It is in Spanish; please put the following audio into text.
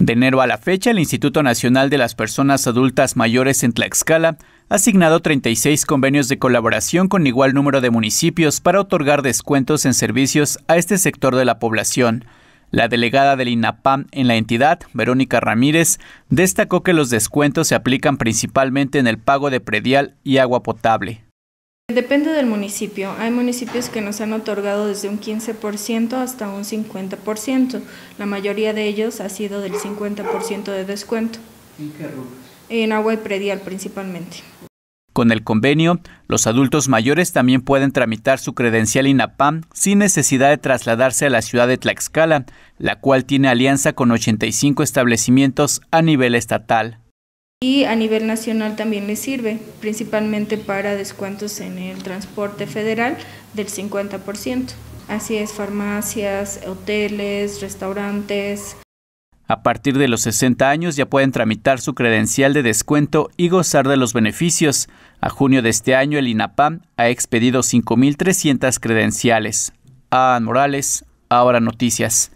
De enero a la fecha, el Instituto Nacional de las Personas Adultas Mayores en Tlaxcala ha asignado 36 convenios de colaboración con igual número de municipios para otorgar descuentos en servicios a este sector de la población. La delegada del INAPAM en la entidad, Verónica Ramírez, destacó que los descuentos se aplican principalmente en el pago de predial y agua potable. Depende del municipio. Hay municipios que nos han otorgado desde un 15% hasta un 50%. La mayoría de ellos ha sido del 50% de descuento. ¿En agua y predial principalmente. Con el convenio, los adultos mayores también pueden tramitar su credencial INAPAM sin necesidad de trasladarse a la ciudad de Tlaxcala, la cual tiene alianza con 85 establecimientos a nivel estatal y a nivel nacional también les sirve, principalmente para descuentos en el transporte federal del 50%. Así es, farmacias, hoteles, restaurantes. A partir de los 60 años ya pueden tramitar su credencial de descuento y gozar de los beneficios. A junio de este año el INAPAM ha expedido 5.300 credenciales. A. Morales, ahora noticias.